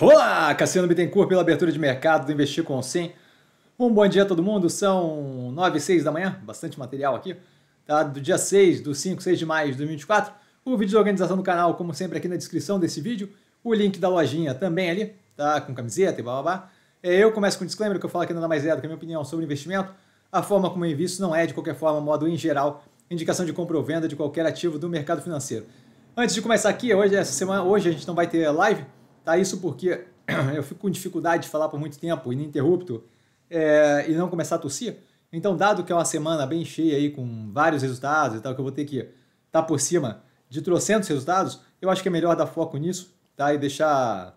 Olá, Cassiano Bittencourt pela abertura de mercado do Investir com sim. Um bom dia a todo mundo, são 9 e 6 da manhã, bastante material aqui, tá? do dia 6, do 5, 6 de maio de 2024. O vídeo de organização do canal, como sempre, aqui na descrição desse vídeo. O link da lojinha também ali, tá? com camiseta e blá blá blá. É, eu começo com um disclaimer que eu falo que nada mais é do que a minha opinião sobre investimento. A forma como eu invisto não é, de qualquer forma, modo em geral, indicação de compra ou venda de qualquer ativo do mercado financeiro. Antes de começar aqui, hoje, essa semana, hoje a gente não vai ter live, Tá? Isso porque eu fico com dificuldade de falar por muito tempo, ininterrupto, é, e não começar a tossir. Então, dado que é uma semana bem cheia aí, com vários resultados e tal, que eu vou ter que estar tá por cima de trocentos resultados, eu acho que é melhor dar foco nisso, tá? E deixar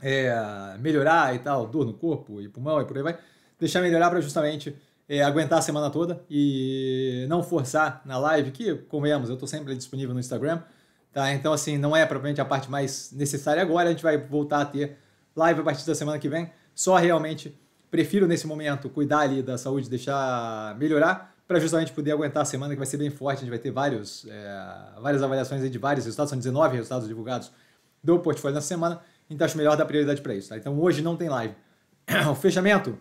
é, melhorar e tal, dor no corpo e pulmão e por aí vai. Deixar melhorar para justamente é, aguentar a semana toda e não forçar na live, que, convenhamos, eu estou sempre disponível no Instagram. Tá? Então, assim, não é propriamente a parte mais necessária agora. A gente vai voltar a ter live a partir da semana que vem. Só realmente prefiro, nesse momento, cuidar ali da saúde, deixar melhorar, para justamente poder aguentar a semana que vai ser bem forte. A gente vai ter vários, é, várias avaliações de vários resultados, são 19 resultados divulgados do portfólio na semana. Então, acho melhor dar prioridade para isso. Tá? Então, hoje não tem live. O fechamento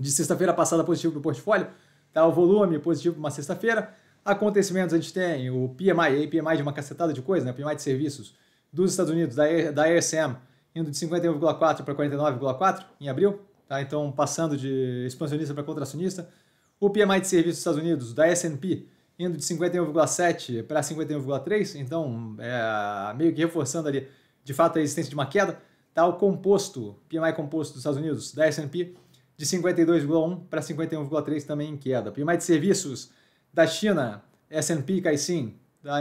de sexta-feira passada positivo para o portfólio, tá? o volume positivo para uma sexta-feira Acontecimentos a gente tem o PMI, PMI de uma cacetada de coisa, né? PMI de serviços dos Estados Unidos, da, da ASM, indo de 51,4 para 49,4 em abril, tá? então passando de expansionista para contracionista. O PMI de serviços dos Estados Unidos, da S&P, indo de 51,7 para 51,3, então é, meio que reforçando ali, de fato, a existência de uma queda. Tá? O composto, PMI composto dos Estados Unidos, da S&P, de 52,1 para 51,3 também em queda. PMI de serviços da China, S&P cai sim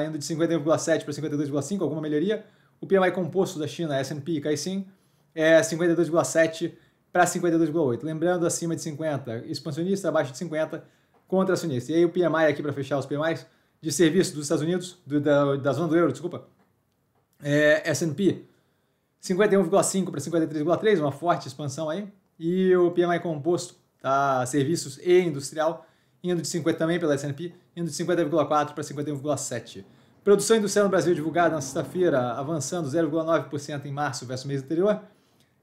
indo de 51,7 para 52,5, alguma melhoria. O PMI composto da China, S&P cai sim é 52,7 para 52,8. Lembrando, acima de 50, expansionista, abaixo de 50, contracionista. E aí o PMI aqui para fechar os PMIs de serviço dos Estados Unidos, do, da, da zona do euro, desculpa, é S&P 51,5 para 53,3, uma forte expansão aí. E o PMI composto, tá? serviços e industrial, indo de 50 também pela S&P, indo de 50,4 para 51,7. Produção industrial no Brasil divulgada na sexta-feira, avançando 0,9% em março versus o mês anterior,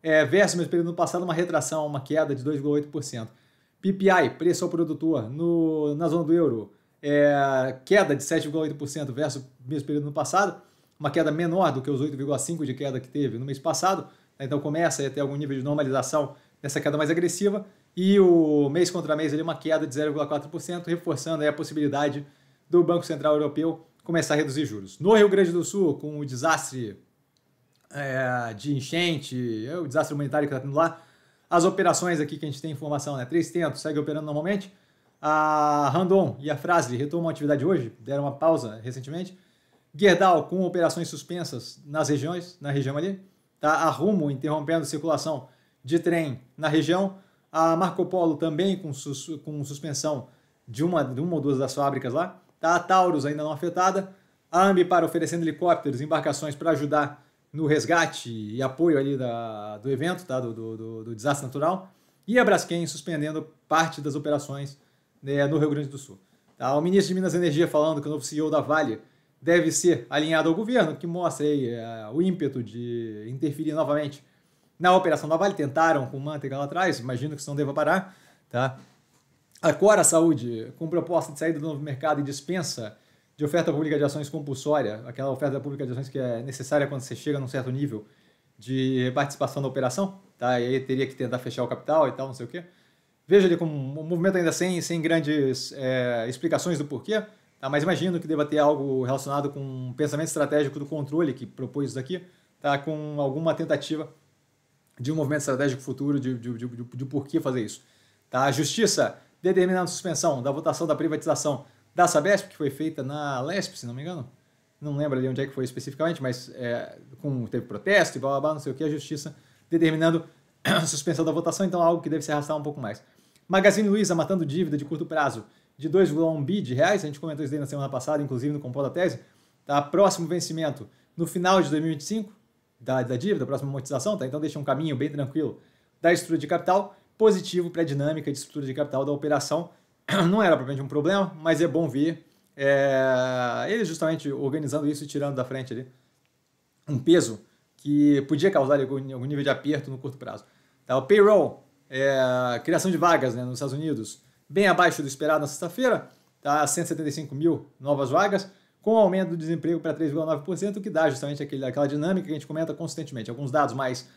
é, versus o mesmo período passado, uma retração, uma queda de 2,8%. PPI, preço ao produtor, no, na zona do euro, é, queda de 7,8% versus o mesmo período no passado, uma queda menor do que os 8,5% de queda que teve no mês passado, né? então começa a ter algum nível de normalização nessa queda mais agressiva, e o mês contra mês, ali, uma queda de 0,4%, reforçando a possibilidade do Banco Central Europeu começar a reduzir juros. No Rio Grande do Sul, com o desastre é, de enchente, é, o desastre humanitário que está tendo lá, as operações aqui que a gente tem informação, né? Três tentos, segue operando normalmente. A Randon e a Frasley retomam a atividade hoje, deram uma pausa recentemente. Gerdau com operações suspensas nas regiões, na região ali. Tá? A Rumo interrompendo circulação de trem na região. A Marco Polo também com, sus, com suspensão de uma, de uma ou duas das fábricas lá. A Taurus ainda não afetada. A Ambipar oferecendo helicópteros, embarcações para ajudar no resgate e apoio ali da, do evento, tá? do, do, do, do desastre natural. E a Braskem suspendendo parte das operações né, no Rio Grande do Sul. Tá? O ministro de Minas e Energia falando que o novo CEO da Vale deve ser alinhado ao governo, que mostra aí, é, o ímpeto de interferir novamente na Operação da Vale tentaram com o Manteiga lá atrás, imagino que isso não deva parar. Tá? A Cora Saúde, com proposta de saída do novo mercado e dispensa de oferta pública de ações compulsória, aquela oferta pública de ações que é necessária quando você chega num certo nível de participação na operação, tá? e aí teria que tentar fechar o capital e tal, não sei o quê. Veja ali como um movimento ainda sem, sem grandes é, explicações do porquê, tá? mas imagino que deva ter algo relacionado com um pensamento estratégico do controle que propôs isso daqui, tá? com alguma tentativa de um movimento estratégico futuro, de, de, de, de por que fazer isso. Tá? A Justiça determinando suspensão da votação da privatização da Sabesp, que foi feita na Lesp, se não me engano. Não lembro ali onde é que foi especificamente, mas é, com, teve protesto e blá, blá blá, não sei o que, a Justiça determinando a suspensão da votação, então é algo que deve se arrastar um pouco mais. Magazine Luiza matando dívida de curto prazo de 2,1 bi de reais, a gente comentou isso daí na semana passada, inclusive no Compó da Tese, tá? próximo vencimento no final de 2025, da, da dívida, a próxima amortização, tá? Então deixa um caminho bem tranquilo da estrutura de capital, positivo para a dinâmica de estrutura de capital da operação. Não era propriamente um problema, mas é bom ver é, eles justamente organizando isso e tirando da frente ali um peso que podia causar algum, algum nível de aperto no curto prazo. Tá? O payroll, é, criação de vagas né, nos Estados Unidos, bem abaixo do esperado na sexta-feira, tá? 175 mil novas vagas com o aumento do desemprego para 3,9%, o que dá justamente aquele, aquela dinâmica que a gente comenta constantemente. Alguns dados mais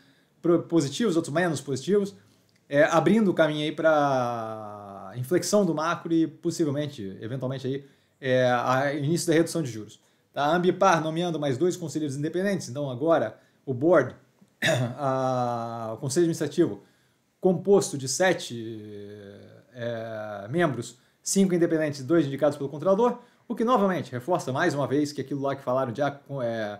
positivos, outros menos positivos, é, abrindo o caminho aí para inflexão do macro e possivelmente, eventualmente, aí, é, a início da redução de juros. Tá? A Ambipar nomeando mais dois conselheiros independentes, então agora o board, a, o conselho administrativo, composto de sete é, membros, cinco independentes e dois indicados pelo controlador, o que novamente reforça mais uma vez que aquilo lá que falaram de, ah, é,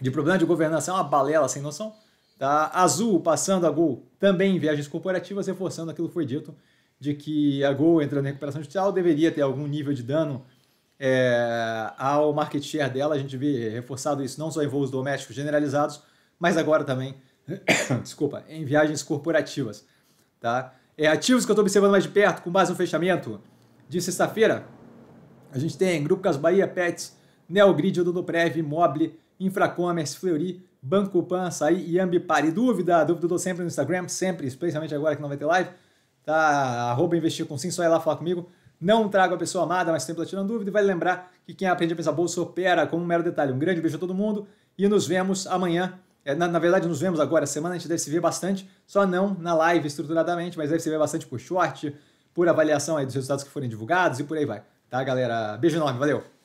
de problema de governança é uma balela sem noção. Tá? Azul passando a Gol também em viagens corporativas, reforçando aquilo que foi dito de que a Gol entrando em recuperação judicial deveria ter algum nível de dano é, ao market share dela. A gente vê reforçado isso não só em voos domésticos generalizados, mas agora também, desculpa, em viagens corporativas. Tá? É, ativos que eu estou observando mais de perto, com base no fechamento de sexta-feira, a gente tem Grupo Cas Bahia Pets, Neogrid, Dudoprev, Mobile, Infracommerce, Fleury, Banco Pan, Açaí e Ambipar. dúvida, dúvida eu dou sempre no Instagram, sempre, especialmente agora que não vai ter live, tá? Arroba investir com sim, só ir lá falar comigo. Não trago a pessoa amada, mas sempre tirando dúvida. E vale lembrar que quem aprende a pensar bolsa opera como um mero detalhe. Um grande beijo a todo mundo e nos vemos amanhã. É, na, na, verdade, nos vemos agora. Semana a gente deve se ver bastante, só não na live estruturadamente, mas deve se ver bastante por short, por avaliação aí dos resultados que forem divulgados e por aí vai. Tá, galera? Beijo enorme, valeu!